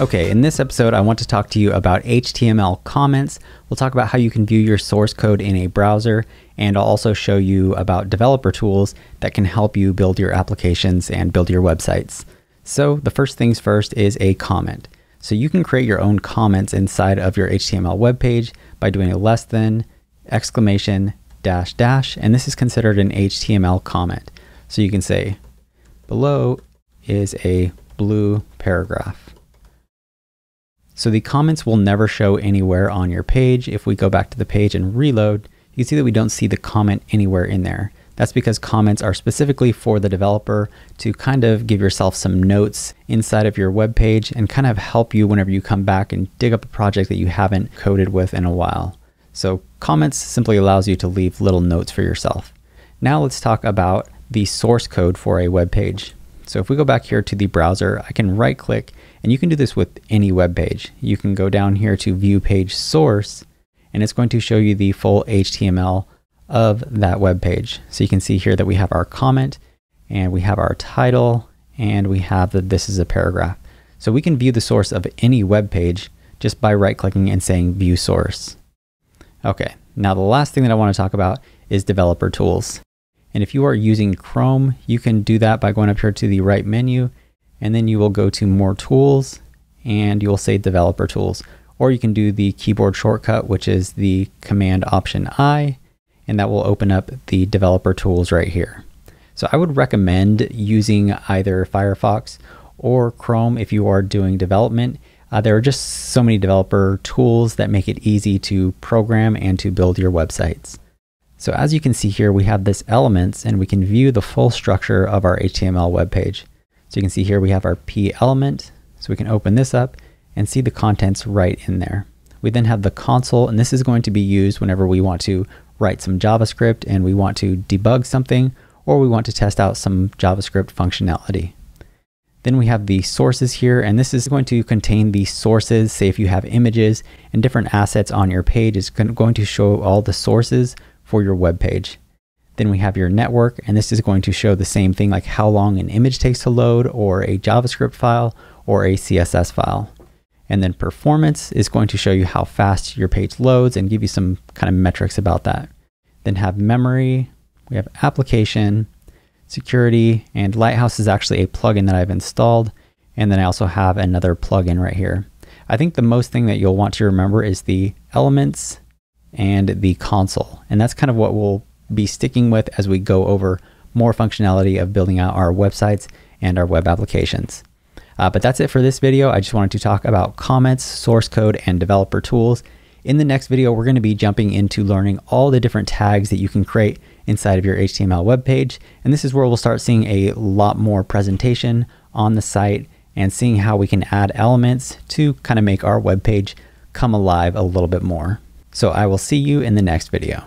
Okay, in this episode, I want to talk to you about HTML comments. We'll talk about how you can view your source code in a browser, and I'll also show you about developer tools that can help you build your applications and build your websites. So, the first things first is a comment. So, you can create your own comments inside of your HTML web page by doing a less than, exclamation, dash, dash, and this is considered an HTML comment. So, you can say, below is a blue paragraph. So the comments will never show anywhere on your page. If we go back to the page and reload, you can see that we don't see the comment anywhere in there. That's because comments are specifically for the developer to kind of give yourself some notes inside of your web page and kind of help you whenever you come back and dig up a project that you haven't coded with in a while. So comments simply allows you to leave little notes for yourself. Now let's talk about the source code for a web page. So if we go back here to the browser, I can right click and you can do this with any web page. You can go down here to view page source and it's going to show you the full HTML of that web page. So you can see here that we have our comment and we have our title and we have that this is a paragraph. So we can view the source of any web page just by right clicking and saying view source. Okay, now the last thing that I want to talk about is developer tools. And if you are using Chrome, you can do that by going up here to the right menu, and then you will go to More Tools, and you'll say Developer Tools. Or you can do the keyboard shortcut, which is the Command Option I, and that will open up the Developer Tools right here. So I would recommend using either Firefox or Chrome if you are doing development. Uh, there are just so many developer tools that make it easy to program and to build your websites. So as you can see here, we have this elements and we can view the full structure of our HTML web page. So you can see here we have our p element. So we can open this up and see the contents right in there. We then have the console, and this is going to be used whenever we want to write some JavaScript and we want to debug something or we want to test out some JavaScript functionality. Then we have the sources here, and this is going to contain the sources. Say if you have images and different assets on your page, it's going to show all the sources for your web page. Then we have your network, and this is going to show the same thing like how long an image takes to load, or a JavaScript file, or a CSS file. And then performance is going to show you how fast your page loads and give you some kind of metrics about that. Then have memory, we have application, security, and Lighthouse is actually a plugin that I've installed. And then I also have another plugin right here. I think the most thing that you'll want to remember is the elements, and the console. And that's kind of what we'll be sticking with as we go over more functionality of building out our websites and our web applications. Uh, but that's it for this video. I just wanted to talk about comments, source code, and developer tools. In the next video, we're going to be jumping into learning all the different tags that you can create inside of your HTML web page. And this is where we'll start seeing a lot more presentation on the site and seeing how we can add elements to kind of make our web page come alive a little bit more. So I will see you in the next video.